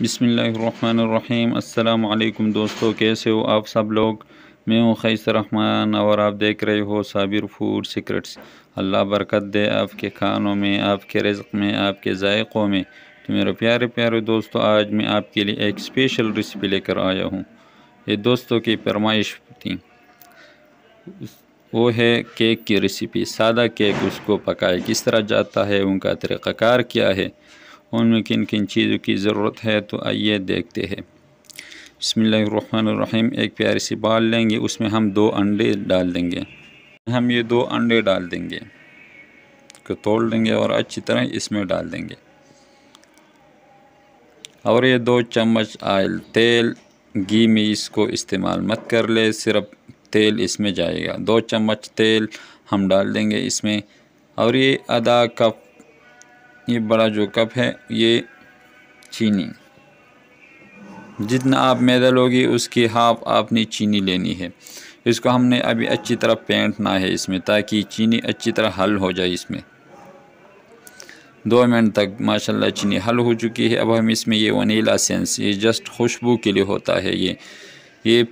बिसमीम अल्लाम दोस्तों कैसे हो आप सब लोग मैं हूँ खैस रहमान और आप देख रहे हो साबिर फूड सीक्रेट्स अल्लाह बरकत दे आपके खानों में आपके रिज्क में आपके जायक़ों में तो मेरे प्यारे प्यारे दोस्तों आज मैं आपके लिए एक स्पेशल रेसिपी लेकर आया हूँ ये दोस्तों की फरमाइश थी वो है केक की रेसिपी सादा केक उसको पकाए किस तरह जाता है उनका तरीक़ाकार क्या है उनमें किन किन चीज़ों की ज़रूरत है तो आइए देखते हैं बसमीम एक प्यारी सी बाल लेंगे उसमें हम दो अंडे डाल देंगे हम ये दो अंडे डाल देंगे को तोड़ देंगे और अच्छी तरह इसमें डाल देंगे और ये दो चम्मच आयल तेल घी में इसको इस्तेमाल मत कर ले सिर्फ तेल इसमें जाएगा दो चम्मच तेल हम डाल देंगे इसमें और ये आधा कप ये बड़ा जो कप है ये चीनी जितना आप मैदा लोगे उसके हाफ आपने चीनी लेनी है इसको हमने अभी अच्छी तरह पेंटना है इसमें ताकि चीनी अच्छी तरह हल हो जाए इसमें दो मिनट तक माशाल्लाह चीनी हल हो चुकी है अब हम इसमें ये वनीला सेंस ये जस्ट खुशबू के लिए होता है ये ये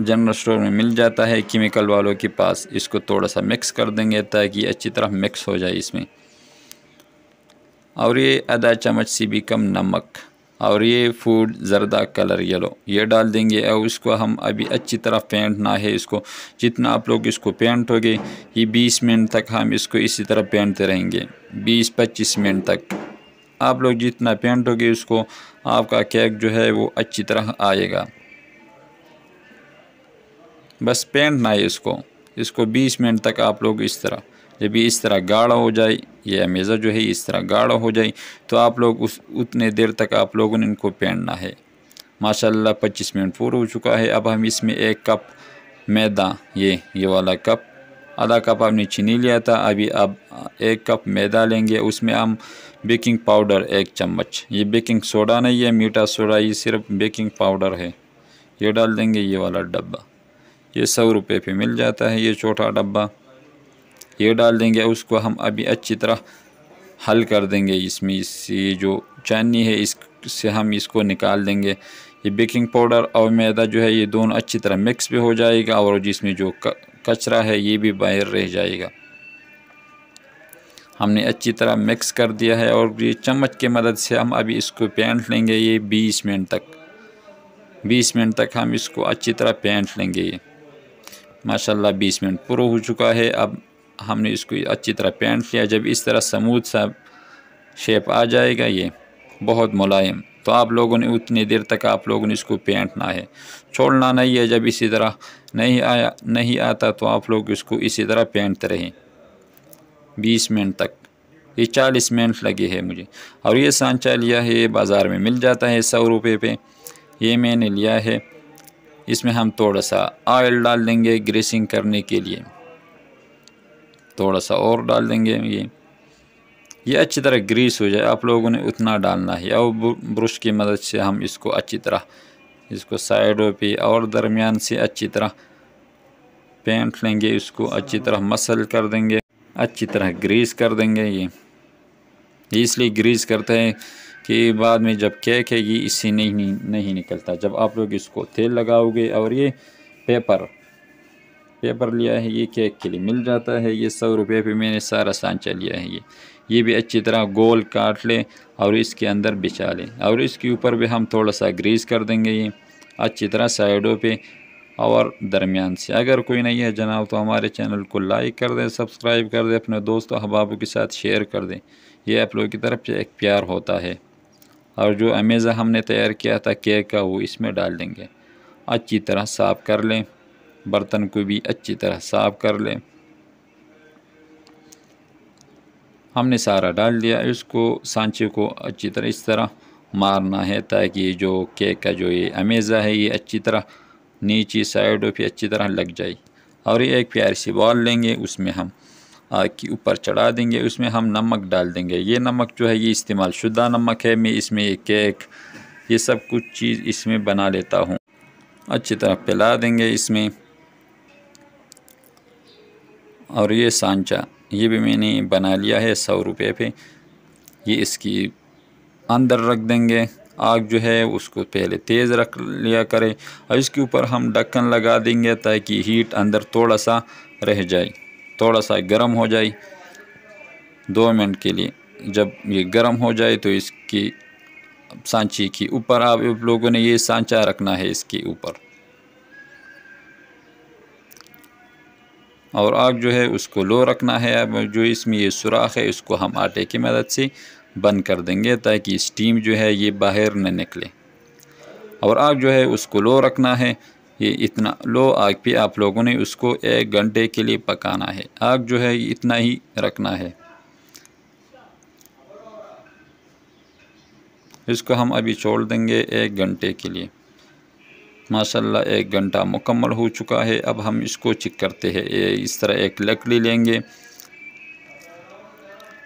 जनरल स्टोर में मिल जाता है केमिकल वालों के पास इसको थोड़ा सा मिक्स कर देंगे ताकि अच्छी तरह मिक्स हो जाए इसमें और ये आधा चम्मच से भी कम नमक और ये फूड ज़रदा कलर येलो ये डाल देंगे और इसको हम अभी अच्छी तरह पेंट ना है इसको जितना आप लोग इसको पेंट होगे ये 20 मिनट तक हम इसको इसी तरह पेंटते रहेंगे 20-25 मिनट तक आप लोग जितना पेंट होगे उसको आपका केक जो है वो अच्छी तरह आएगा बस पेंट ना है इसको इसको बीस मिनट तक आप लोग इस तरह जब ये इस तरह गाढ़ा हो जाए ये अमेज़ा जो है इस तरह गाढ़ा हो जाए तो आप लोग उस उतने देर तक आप लोगों ने इनको पहनना है माशाल्लाह पच्चीस मिनट पूरा हो चुका है अब हम इसमें एक कप मैदा ये ये वाला कप आधा कप आपने चीनी लिया था अभी अब एक कप मैदा लेंगे उसमें हम बेकिंग पाउडर एक चम्मच ये बेकिंग सोडा नहीं है मीठा सोडा ये सिर्फ बेकिंग पाउडर है ये डाल देंगे ये वाला डब्बा ये सौ रुपये पे मिल जाता है ये छोटा डब्बा ये डाल देंगे उसको हम अभी अच्छी तरह हल कर देंगे इसमें इससे जो चांदनी है इससे हम इसको निकाल देंगे ये बेकिंग पाउडर और मैदा जो है ये दोनों अच्छी तरह मिक्स भी हो जाएगा और जिसमें जो कचरा है ये भी बाहर रह जाएगा हमने अच्छी तरह मिक्स कर दिया है और ये चम्मच की मदद से हम अभी इसको पेंट लेंगे ये 20 मिनट तक 20 मिनट तक हम इसको अच्छी तरह पेंट लेंगे ये माशाल्लाह 20 मिनट पूरा हो चुका है अब हमने इसको अच्छी तरह पेंट किया जब इस तरह समूद सा शेप आ जाएगा ये बहुत मुलायम तो आप लोगों ने उतनी देर तक आप लोगों ने इसको पेंटना है छोड़ना नहीं है जब इसी तरह नहीं आया नहीं आता तो आप लोग इसको इसी तरह पेंट रहें बीस मिनट तक ये चालीस मिनट लगे है मुझे और ये सांचा लिया है ये बाज़ार में मिल जाता है सौ रुपये पे ये मैंने लिया है इसमें हम थोड़ा सा ऑयल डाल देंगे ग्रेसिंग करने के लिए थोड़ा सा और डाल देंगे ये ये अच्छी तरह ग्रीस हो जाए आप लोगों ने उतना डालना है और ब्रश की मदद से हम इसको अच्छी तरह इसको साइडों पे और दरमियान से अच्छी तरह पेंट लेंगे इसको अच्छी तरह मसल कर देंगे अच्छी तरह ग्रीस कर देंगे ये ये इसलिए ग्रीस करते हैं कि बाद में जब केक है ये इससे नहीं नहीं निकलता जब आप लोग इसको तेल लगाओगे और ये पेपर पेपर लिया है ये केक के लिए मिल जाता है ये सौ रुपये पे मैंने सारा सांचा लिया है ये ये भी अच्छी तरह गोल काट लें और इसके अंदर बिछा लें और इसके ऊपर भी हम थोड़ा सा ग्रीस कर देंगे ये अच्छी तरह साइडों पे और दरमियान से अगर कोई नहीं है जनाब तो हमारे चैनल को लाइक कर दें सब्सक्राइब कर दें अपने दोस्तों अहबाबों के साथ शेयर कर दें ये आप लोगों की तरफ से एक प्यार होता है और जो अमेज़ा हमने तैयार किया था केक का वो इसमें डाल देंगे अच्छी तरह साफ़ कर लें बर्तन को भी अच्छी तरह साफ़ कर लें हमने सारा डाल दिया इसको सांचे को अच्छी तरह इस तरह मारना है ताकि जो केक का जो ये अमेज़ा है ये अच्छी तरह नीचे साइडों पे अच्छी तरह लग जाए और ये एक प्यारी सी बॉल लेंगे उसमें हम आग के ऊपर चढ़ा देंगे उसमें हम नमक डाल देंगे ये नमक जो है ये इस्तेमाल शुदा नमक है मैं इसमें ये केक ये सब कुछ चीज़ इसमें बना लेता हूँ अच्छी तरह पिला देंगे इसमें और ये सांचा ये भी मैंने बना लिया है सौ रुपये पे ये इसकी अंदर रख देंगे आग जो है उसको पहले तेज़ रख लिया करें और इसके ऊपर हम ढक्कन लगा देंगे ताकि हीट अंदर थोड़ा सा रह जाए थोड़ा सा गर्म हो जाए दो मिनट के लिए जब ये गर्म हो जाए तो इसकी सांची की ऊपर आप लोगों ने ये सांचा रखना है इसके ऊपर और आग जो है उसको लो रखना है अब जो इसमें ये सुराख है इसको हम आटे की मदद से बंद कर देंगे ताकि स्टीम जो है ये बाहर न निकले और आग जो है उसको लो रखना है ये इतना लो आग पे आप लोगों ने उसको एक घंटे के लिए पकाना है आग जो है इतना ही रखना है इसको हम अभी छोड़ देंगे एक घंटे के लिए माशाल्लाह एक घंटा मुकम्मल हो चुका है अब हम इसको चेक करते हैं ये इस तरह एक लकड़ी लेंगे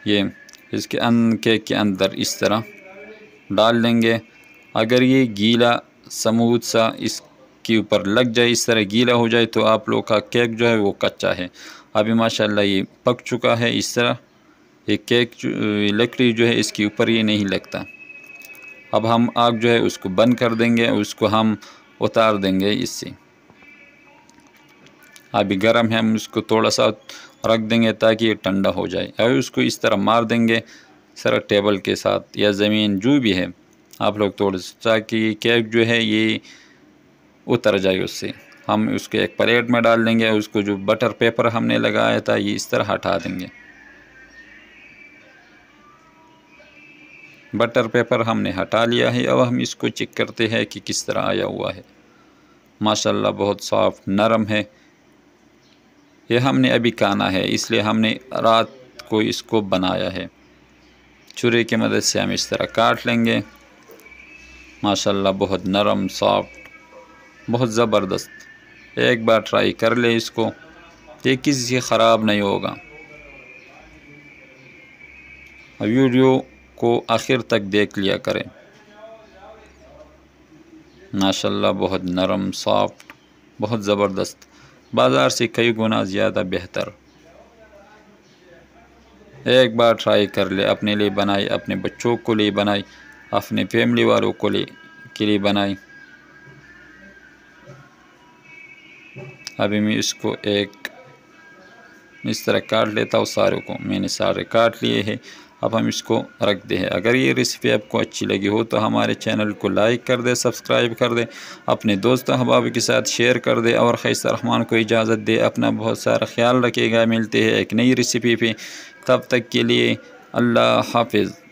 ये इसके अन केक के अंदर इस तरह डाल लेंगे अगर ये गीला समूद सा इसके ऊपर लग जाए इस तरह गीला हो जाए तो आप लोग का केक जो है वो कच्चा है अभी माशा ये पक चुका है इस तरह ये केक लकड़ी जो है इसके ऊपर ये नहीं लगता अब हम आग जो है उसको बंद कर देंगे उसको हम उतार देंगे इससे अभी गर्म है हम इसको थोड़ा सा रख देंगे ताकि ये ठंडा हो जाए अभी उसको इस तरह मार देंगे सर टेबल के साथ या ज़मीन जो भी है आप लोग थोड़े सा ताकि केक जो है ये उतर जाए उससे हम उसके एक प्लेट में डाल देंगे उसको जो बटर पेपर हमने लगाया था ये इस तरह हटा देंगे बटर पेपर हमने हटा लिया है अब हम इसको चेक करते हैं कि किस तरह आया हुआ है माशाल्लाह बहुत साफ़ नरम है यह हमने अभी काना है इसलिए हमने रात को इसको बनाया है चूरे की मदद से हम इस तरह काट लेंगे माशाल्लाह बहुत नरम सॉफ्ट बहुत ज़बरदस्त एक बार ट्राई कर ले इसको ये किसी ख़राब नहीं होगा वीडियो को आखिर तक देख लिया करें माशाल्लाह बहुत नरम सॉफ्ट बहुत ज़बरदस्त बाज़ार से कई गुना ज़्यादा बेहतर एक बार ट्राई कर ले अपने लिए बनाई अपने बच्चों को लिए बनाई अपने फैमिली वालों को ले के लिए बनाई अभी मैं इसको एक इस तरह काट लेता हूँ सारों को मैंने सारे काट लिए हैं अब हम इसको रख दें अगर ये रेसिपी आपको अच्छी लगी हो तो हमारे चैनल को लाइक कर दें सब्सक्राइब कर दें अपने दोस्त अहबाब के साथ शेयर कर दें और ख़ैस रहमान को इजाज़त दे अपना बहुत सारा ख्याल रखेगा मिलते हैं एक नई रेसिपी पर तब तक के लिए अल्लाह हाफिज़